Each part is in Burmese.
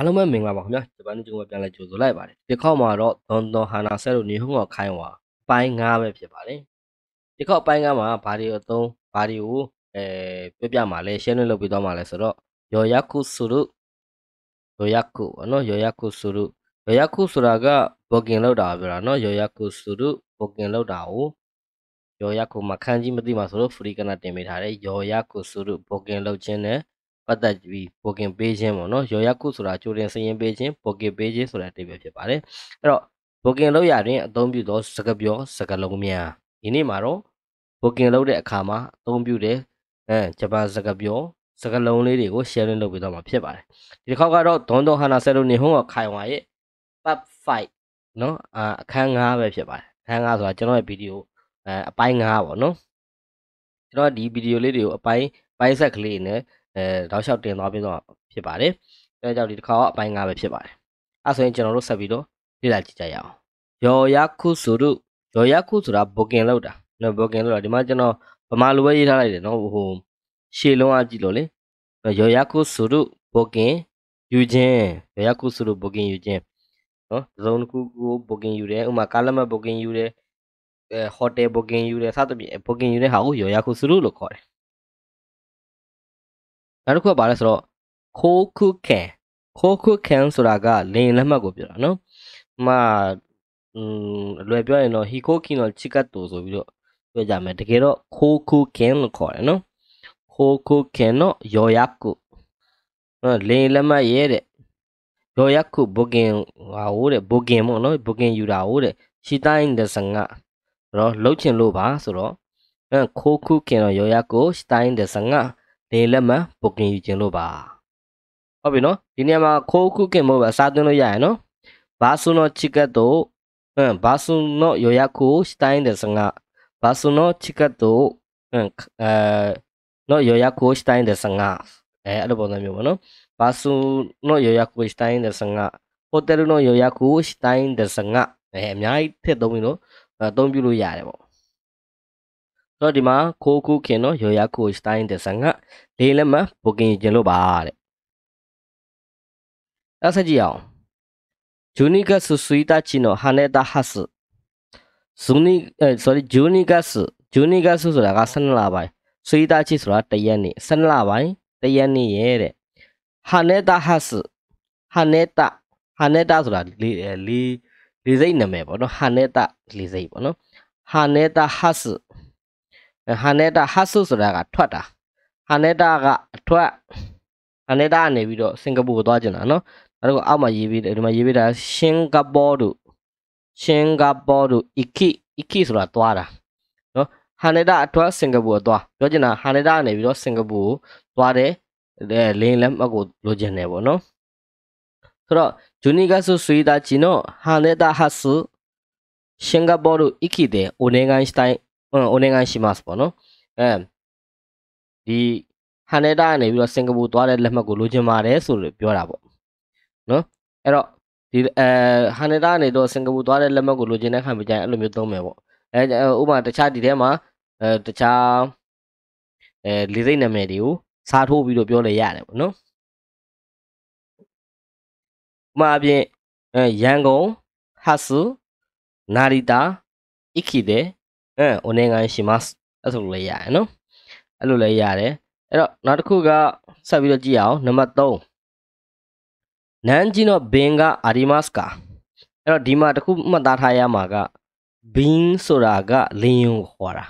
အားလုံးပဲမင်္ဂလာပါခင်ဗျာဂျပန်လူချင်းကပြန်လဲကြိုဆိုလိုက်ပါတယ်ဒီခေါက်မှာတော့ဒွန်ဒွန်ဟာနာဆဲလို့နေဟုံးကခိုင်းဝါပိုင်း9ပဲဖြစ်ပါတယ်ဒီခေါက်ပိုင်း9မှာဘာတွေအသုံးဘာတွေကိုအဲပြပြမှာလဲရှင်းလင်းလုပ်ပြီးသွားမှာလဲဆိုတော့ယောယကုစုရုယောယကုပေါ့နော်ယောယကုစုရုယောယကုဆိုတာကဘောကင်လောက်တာပြောတာနော်ယောယကုစုရုဘောကင်လောက်တာကိုယောယကုမှာခန်းကြီးမသိမှာဆိုတော့ဖရီကနာတင်ပေးထားတယ်ယောယကုစုရုဘောကင်လောက်ခြင်းနဲ့ပတ်သက်ပြီး booking ပေးခြင်းပေါ့နော်ရော်ရက်ခုဆိုတာကြိုတင်စီရင်ပေးခြင်း booking ပေးခြင်းဆိုတဲ့အဓိပ္ပာယ်ဖြစ်ပါတယ်အဲ့တော့ booking လုပ်ရရင်အသုံးပြုသော စကားပြောစကားလုံးများဒီနေ့မှာတော့ booking လုပ်တဲ့အခါမှာအသုံးပြုတဲ့အဲဂျပန်စကားပြောစကားလုံးလေးတွေကို sharing လုပ်ပေးသွားမှာဖြစ်ပါတယ်ဒီတစ်ခေါက်ကတော့ဒွန်ဒွန်ဟာနာဆဲလိုနေဟုံးကခိုင်ဝါရဲ့ part 5နော်အခန်း9ပဲဖြစ်ပါတယ်အခန်း9ဆိုတာကျွန်တော်ရဲ့ဗီဒီယိုအပိုင်း9ပေါ့နော်ကျွန်တော်ဒီဗီဒီယိုလေးတွေကိုအပိုင်းပိုင်းဆက်ကလေးနဲ့အဲတော့လျှောက်တင်သွားပြီးတော့ဖြစ်ပါတယ်အဲကြောင့်ဒီတစ်ခါကအပိုင်း၅ပဲဖြစ်ပါတယ်အဲဆိုရင်ကျွန်တော်တို့ဆက်ပြီးတော့လေ့လာကြည့်ကြရအောင်ယောယခုဆိုတို့ယောယခုဆိုတာဘိုကင်လောက်တာနော်ဘိုကင်လောက်တာဒီမှာကျွန်တော်ဗမာလိုပဲရေးထားလိုက်တယ်နော်ဟိုရှေ့လုံးအကြည့်လို့လေယောယခုဆိုတို့ဘိုကင် ယူခြင်းယောယခုဆိုတို့ဘိုကင်ယူခြင်းနော်ဇုံတစ်ခုကိုဘိုကင်ယူတယ်ဥမာကာလမတ်ဘိုကင်ယူတယ်ဟိုတယ်ဘိုကင်ယူတယ်စသဖြင့်ဘိုကင်ယူတဲ့ဟာကိုယောယခုဆိုတို့လို့ခေါ်တယ်နောက်တစ်ခုကပါလဲဆိုတော့ခိုးခုခဲခိုးခုခဲဆိုတာကလင်လက်မှတ်ကိုပြောတာနော်မอืมလွယ်ပြောရင်တော့ hikokin တော့ chikato ဆိုပြီးတော့ပြောကြမယ်တကယ်တော့ kokuken လို့ခေါ်တယ်နော် kokuken တော့ yoyaku နော်လင်လက်မှတ်ရဲတဲ့ yoyaku booking ဟာဟိုးတဲ့ booking ပေါ့နော် booking ယူတာဟိုးတဲ့ shitai desu ga တော့လှုပ်ချင်လို့ပါဆိုတော့အဲ kokuken တော့ yoyaku shitai desu ga လေလက်မှန် booking ယူခြင်းလို့ပါဟုတ်ပြီနော်ဒီနေရာမှာခိုးခုခင်မို့ပဲစားသွင်းလို့ရရနော်ဘာဆနချီကတ်တို့ဘာဆုနော予約をしたいんですがバスのチケットを、うん、えー、の予約をしたいんですが、えー、あるものもの、バスの予約をしたいんですが、ホテルの予約をしたいんですが、えー、みゃいってどういうンどルいうやれတော့ဒီမှာခိုးကူးခင်တော့ရော်ရကိုစတိုင်းတဲ့ဆန်ကလေးလက်မှဘုကင်ကျင်လို့ပါတဲ့အဲ့ဆက်ကြည့်အောင်ဂျူနီကဆူဆွီတာချီနိုဟာနေတာဟတ်စ်ဇူနီအဲ sorry ဂျူနီကဆူဂျူနီကဆူဆိုတာက12လပိုင်းဆွီတာချီဆိုတာတရက်နေ့12လပိုင်းတရက်နေ့ရဲ့တဲ့ဟာနေတာဟတ်စ်ဟာနေတာဟာနေတာဆိုတာလေးလေးလေးစိတ်နာမည်ပေါ့နော် ဟာနေတာလေးစိတ်ပေါ့နော်ဟာနေတာဟတ်စ်ဟာနက်တာဟတ်ဆုဆိုတာကထွက်တာဟာနက်တာကအထွက်ဟာနက်တာကနေပြီးတော့စင်ကာပူကိုသွားကျင်တာနော်နောက်တော့အောက်မှာရေးပြီးဒီမှာရေးပြီးတာစင်ကာပူတို့စင်ကာပူတို့အီကီအီကီဆိုတာသွားတာနော် ဟာနက်တာအထွက်စင်ကာပူကိုသွားပြောချင်တာဟာနက်တာကနေပြီးတော့စင်ကာပူကိုသွားတယ်လင်းလက်မှတ်ကိုလိုချင်တယ်ပေါ့နော်ဆိုတော့ဂျူနီဂါဆုဆွေဒါချီနိုဟာနက်တာဟတ်ဆုစင်ကာပူတို့အီကီတဲ့အိုနေဂိုင်းစတိုင်းお願いしますပေါ့နော်အဲဒီဟန်နဒာကနေပြီးတော့စင်ကာပူသွားတဲ့လက်မှတ်ကိုလိုချင်ပါတယ်ဆိုလို့ပြောတာပေါ့နော်အဲ့တော့ဒီအဲဟန်နဒာကနေတော့စင်ကာပူသွားတဲ့လက်မှတ်ကိုလိုချင်တဲ့ခံပြကြရင်အဲ့လိုမျိုးသုံးမယ်ပေါ့အဲဥပမာတခြားဒီထဲမှာအဲတခြားအဲလေစိတ်နာမည်တွေကိုစားထိုးပြီးတော့ပြောလဲရတယ်ပေါ့နော်ဥပမာအပြင်ရန်ကုန်ဟတ်ဆူနာရီတာအီခီတဲ့အဲお願いしますအဲ့ဆိုလည်းရတယ်နော်အဲ့လိုလည်းရတယ်အဲ့တော့နောက်တစ်ခုကဆက်ပြီးတော့ကြည့်အောင်နံပါတ်3နန်းကြီးတော့ဘင်ကအာရီမတ်စ်ကာအဲ့တော့ဒီမှာတစ်ခုမှတ်သားထားရမှာကဘင်းဆိုတာကလင်းယုံကိုခေါ်တာ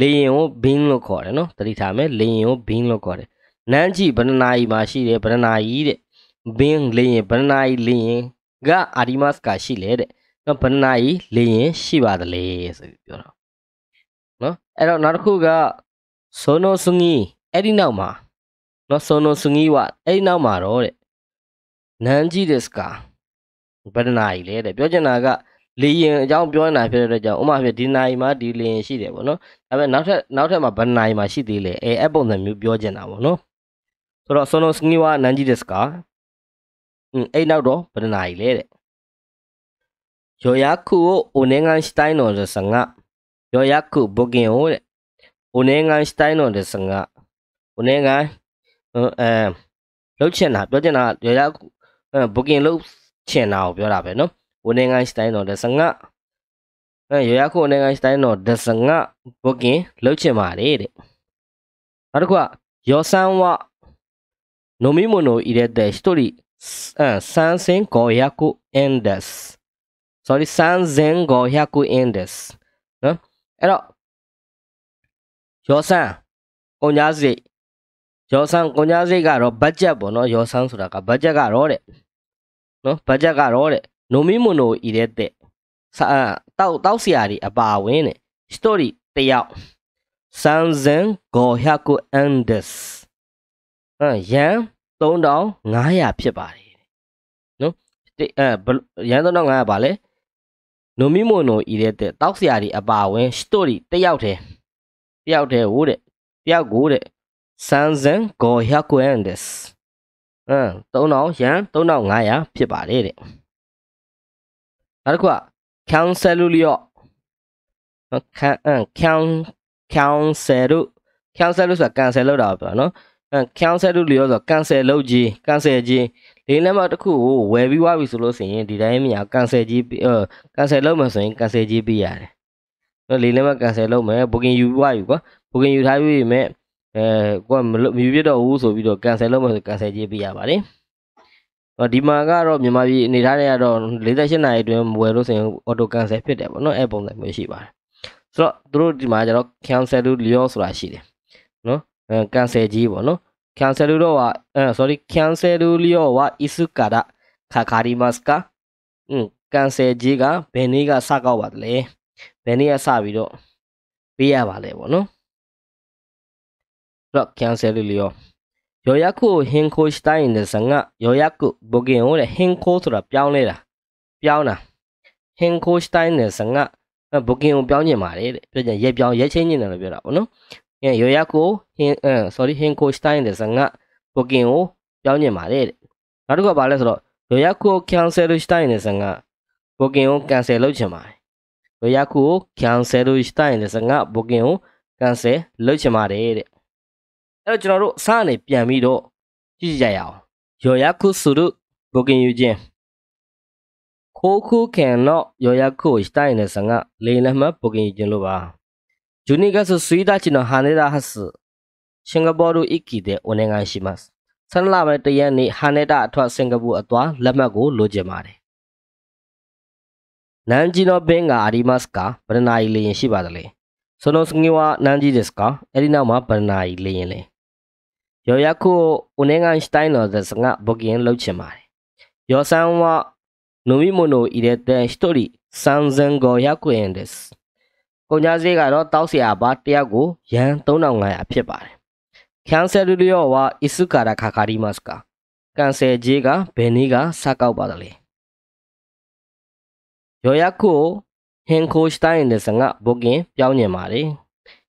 လေရင်ကိုဘင်းလို့ခေါ်တယ်နော်တတိထားမယ်လေရင်ကိုဘင်းလို့ခေါ်တယ်နန်းကြီးဗန္ဒနာယီမှာရှိတယ်ဗန္ဒနာယီတဲ့ဘင်းလေရင်ဗန္ဒနာယီလေရင်ကအာဒီမတ်စ်ကရှိလေတဲ့နော်ဘယ်နှနိုင်လေရင်ရှိပါသလဲဆိုပြီးပြောတော့နော်အဲ့တော့နောက်တစ်ခုကဆိုနိုဆုငီအဲ့ဒီနောက်မှာနော်ဆိုနိုဆုငီဝအဲ့ဒီနောက်မှာတော့တဲ့နန်းကြီးဒစ်ကာဘယ်နှနိုင်လဲတဲ့ပြောချင်တာကလေရင်အကြောင်းပြောနေတာဖြစ်တဲ့အတွက်ကြောင့်ဥမာဖြစ်ဒီနိုင်မှာဒီလေရင်ရှိတယ်ပေါ့နော်ဒါပေမဲ့နောက်ထပ်နောက်ထပ်မှာဘယ်နိုင်မှာရှိသေးလဲအဲအပုံစံမျိုးပြောချင်တာပေါ့နော်ဆိုတော့ဆိုနိုဆုငီဝနန်းကြီးဒစ်ကာအင်းအဲ့နောက်တော့ဘယ်နှနိုင်လဲတဲ့予約をお願いしたいのですが、予約募金をお願いしたいのですが、お願い、うんえー、လုပ်ချင်တာ予約 booking လုပ်ခの、お願いしたいのですが予約をお願いしたいのですが募金 o k i n g လုပ်ချင予算は飲み物を入れて一人3 0 0 5 0 0円です sorry san zen go hyaku in this နော်အဲ့တော့ရောဆန်းကုန်ကြစိတ်ရောဆန်းကုန်ကြစိတ်ကတော့ဘတ်ဂျက်ပေါ့နော်ရောဆန်းဆိုတာကဘတ်ဂျက်ကတော့တဲ့နော်ဘတ်ဂျက်ကတော့တဲ့နိုမီမိုနိုဤတဲ့တဲ့စာတောက်တောက်ဆရာတွေအပါဝင်တဲ့ story တယောက် sanzen go hyaku andes ဟမ်ရန်3500ဖြစ်ပါတယ်နော်အဲရန်3500ပါလဲနိုမီမိုနိုဤတဲ့တဲ့တောက်ဆရာတွေအပါဝင်စတိုရီတယောက်တည်းတယောက်တည်းဟိုတဲ့တယောက်ကိုတဲ့ဆန်ဇန်ဂေါ်ယာကွန်ဒက်စ်အမ်3000ရန်3500ဖြစ်ပါတယ်တဲ့နောက်တစ်ခုကကန်ဆယ်လူလျော့ကန်ကန်ကန်ဆယ်လူကန်ဆယ်လူဆိုတာကန်ဆယ်လောက်တာပေါ့နော် cancel လို့လို့ဆို cancel လုပ်ကြီး cancel ကြီးလေးလက်မတစ်ခုကိုဝယ်ပြီးွားပြီဆိုလို့ဆိုရင်ဒီတိုင်းမြာ cancel ကြီး cancel လုပ်မယ်ဆိုရင် cancel ကြီးပြရတယ်နော်လေးလက်မ cancel လုပ်မယ် booking ယူွားယူကွာ booking ယူထားပြီးပြီမဲ့အဲကွာမလို့မြူပြတော့ဘူးဆိုပြီးတော့ cancel လုပ်မယ်ဆို cancel ကြီးပြရပါတယ်ဒီမှာကတော့မြန်မာပြည်အနေထားတွေကတော့48နာရီအတွင်းမဝယ်လို့ဆိုရင် auto cancel ဖြစ်တယ်ပေါ့နော်အဲ့ပုံစံမျိုးရှိပါတယ်ဆိုတော့တို့ဒီမှာကျတော့ cancel လို့လျောဆိုတာရှိတယ် cancel ကြီးပေါ့နော် cancel လို့တော့ဟာ sorry cancel လို့ရောဟာ isu kada kakari maska อืม cancel ကြီးကဘယ်နေ့ကစကောက်ပါတလဲဘယ်နေ့ကစပြီးတော့ပေးရပါလဲပေါ့နော်တော့ cancel လို့ရော予約を変更したいんですが、予約、母言を変更するはぴょんねだ。ぴょんな。変更したいんですが、母言をぴょんにまれ。ぴょんに、やぴょん、やちんになるぴょんだ。予約を、うん、それ変更したいんですが、募金を表にまで。なるほど、あれその予約をキャンセルしたいんですが、募金をキャンセルします。予約をキャンセルしたいんですが、募金をキャンセルしまで。えတော့ကျွန်တော်တို့予約する募金友人。航空券の予約をしたいんですが、連絡も募金友人のို့12月1日の羽田発、シンガポール行きでお願いします。3ンပိုငに羽田とシンガポールとは、ラマゴロジェマレ。何時の便がありますかဘယ်နリရီバေရその次は何時ですかအဲဒီနောက်မှ予約をお願いしたいのですが、募金予算は飲み物を入れて1人3500円です。ကုန်ကြစရိတ်ကတော့တောက်ဆရာပါတယောက်ကိုယန်3500ဖြစ်ပါတယ်ခန်ဆယ်လူရောဝါအစ်စုကာရာခါကာရီမတ်စ်ကာကန်ဆယ်ဂျေကဘယ်နည်းကစကောက်ပါသလဲယောယခုဟင်ခိုစတိုင်းတဲ့စငါဘုကင်ပြောင်းညင်ပါတယ်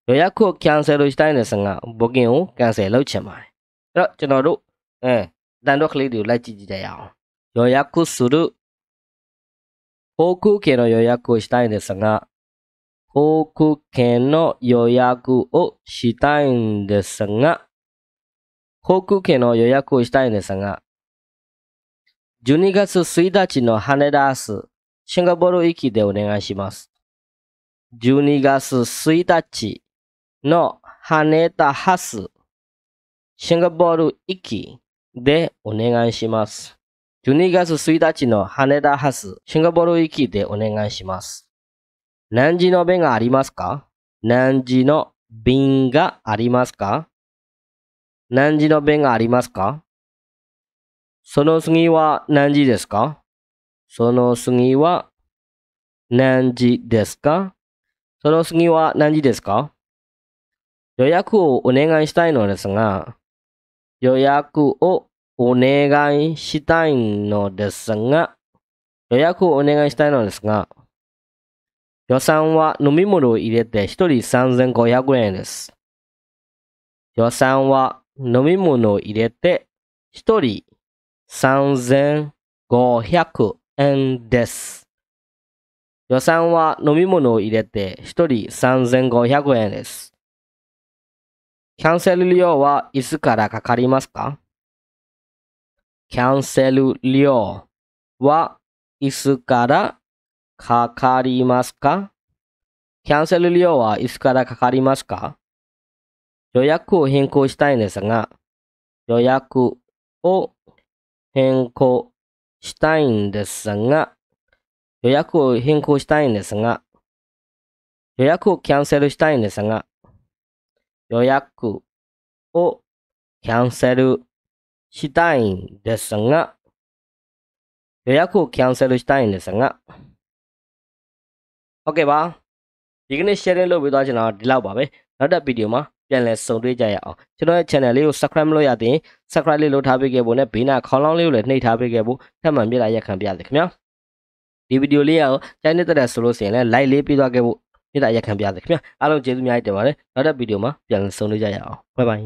ယောယခုကန်ဆယ်လို့စတိုင်းတဲ့စငါဘုကင်ကိုကန်ဆယ်လုပ်ချင်ပါတယ်အဲ့တော့ကျွန်တော်တို့အဲတန်တော့ကလေးတွေကိုလိုက်ကြည့်ကြည့်ကြရအောင်ယောယခုစုရုဟိုခုကေရောယောယခုစတိုင်းတဲ့စငါ航空券の予約をしたいんですが、航空券の予約をしたいんですが、12月1日の羽田明日、シンガポール行きでお願いします。12月1日の羽田発、シンガポール行きでお願いします。12月1日の羽田発、シンガポール行きでお願いします。何時の便がありますか何時の便がありますか何時の便がありますかその次は何時ですかその次は何時ですかその次は何時ですか予約をお願いしたいのですが、予約をお願いしたいのですが、予約をお願いしたいのですが、予算は飲み物を入れて1人3500円です。予算は飲み物を入れて1人3500円です。予算は飲み物を入れて1人3500円です。キャンセル料はいつからかかりますかキャンセル料はいつからかかりますかキャンセル料はいつからかかりますか予約を変更したいんですが、予約を変更したいんですが、予約を変更したいんですが、予約をキャンセルしたいんですが、予約をキャンセルしたいんですが、予約をキャンセルしたいんですが、ဟုတ်ကဲ့ပါဒီကနေ့ sharing လုပ်ပေးသွားချင်တာဒီလောက်ပါပဲနောက်တဲ့ဗီဒီယိုမှာပြန်လည်ဆုံတွေ့ကြရအောင်ကျွန်တော်ရဲ့ channel လေးကို subscribe မလုပ်ရသေးရင် subscribe လေးလုပ်ထားပေးခဲ့ဖို့နဲ့ဘေးနာခေါင်းလောင်းလေးကိုလည်းနှိပ်ထားပေးခဲ့ဖို့ထပ်မံပြတာရက်ခံပြရစေခင်ဗျာဒီဗီဒီယိုလေးရောချိုင်းနေတဲ့ဆိုလို့ရှိရင်လည်း like လေးပေးသွားခဲ့ဖို့ပြတာရက်ခံပြရစေခင်ဗျာအားလုံးကျေးဇူးများတင်ပါတယ်နောက်တဲ့ဗီဒီယိုမှာပြန်လည်ဆုံတွေ့ကြရအောင်ဘိုင်ဘိုင်